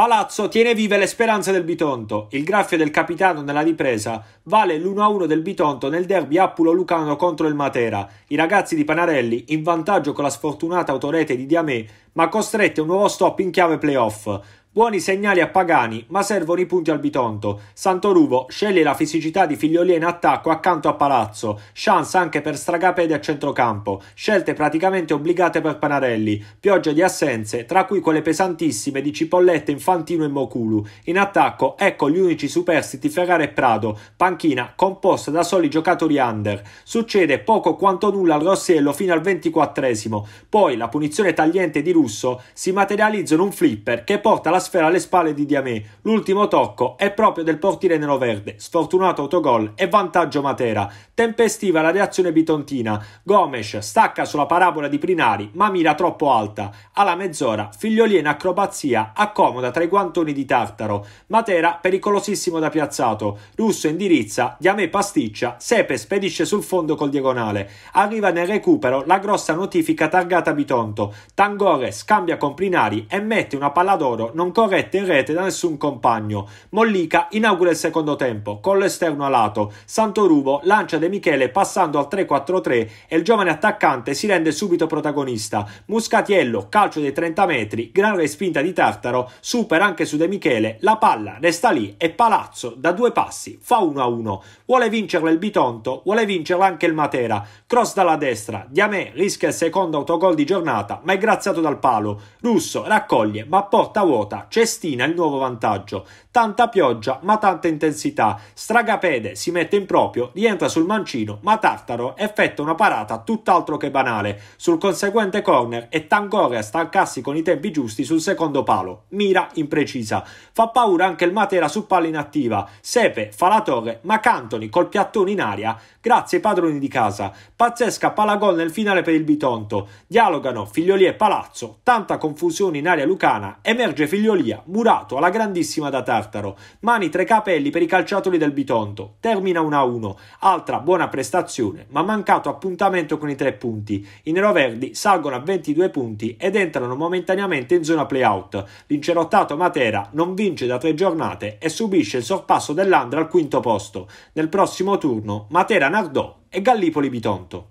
Palazzo tiene vive le speranze del Bitonto. Il graffio del capitano nella ripresa vale l'1-1 del Bitonto nel derby Appulo-Lucano contro il Matera. I ragazzi di Panarelli in vantaggio con la sfortunata autorete di Diamè, ma costretti a un nuovo stop in chiave playoff. Buoni segnali a Pagani, ma servono i punti al Bitonto. Santoruvo sceglie la fisicità di Figliolia in attacco accanto a Palazzo, chance anche per Stragapede a centrocampo, scelte praticamente obbligate per Panarelli, pioggia di assenze, tra cui quelle pesantissime di Cipollette, Infantino e Moculu. In attacco ecco gli unici superstiti Ferrara e Prado, panchina composta da soli giocatori under. Succede poco quanto nulla al Rossiello fino al 24 poi la punizione tagliente di Russo si materializza in un flipper che porta la sfera alle spalle di Diamé. L'ultimo tocco è proprio del portiere neroverde, sfortunato autogol e vantaggio Matera. Tempestiva la reazione bitontina. Gomes stacca sulla parabola di Prinari, ma mira troppo alta. Alla mezz'ora, figlioli in acrobazia accomoda tra i guantoni di Tartaro. Matera pericolosissimo da piazzato. Russo indirizza, Diamé pasticcia, Sepe spedisce sul fondo col diagonale. Arriva nel recupero la grossa notifica targata Bitonto. Tangore scambia con Prinari e mette una palla d'oro non non corrette in rete da nessun compagno. Mollica inaugura il secondo tempo con l'esterno alato. Santorubo lancia De Michele passando al 3-4-3 e il giovane attaccante si rende subito protagonista. Muscatiello, calcio dei 30 metri, gran respinta di Tartaro, supera anche su De Michele, la palla resta lì e Palazzo da due passi fa 1-1. Vuole vincerla il Bitonto, vuole vincerla anche il Matera. Cross dalla destra, Diamè rischia il secondo autogol di giornata ma è graziato dal palo. Russo raccoglie ma porta vuota Cestina il nuovo vantaggio. Tanta pioggia ma tanta intensità. Stragapede si mette in proprio, rientra sul mancino, ma Tartaro effettua una parata tutt'altro che banale. Sul conseguente corner è Tangore a stancassi con i tempi giusti sul secondo palo. Mira imprecisa. Fa paura anche il Matera su palla inattiva. Sepe fa la torre, ma Cantoni col piattone in aria. Grazie ai padroni di casa. Pazzesca palla gol nel finale per il Bitonto. Dialogano Figlioli e Palazzo. Tanta confusione in aria lucana. Emerge Figlioli Liolia, murato alla grandissima da Tartaro, mani tra i capelli per i calciatori del Bitonto, termina 1-1, altra buona prestazione, ma mancato appuntamento con i tre punti. I neroverdi salgono a 22 punti ed entrano momentaneamente in zona playout. L'incerottato Matera non vince da tre giornate e subisce il sorpasso dell'Andra al quinto posto. Nel prossimo turno Matera Nardò e Gallipoli Bitonto.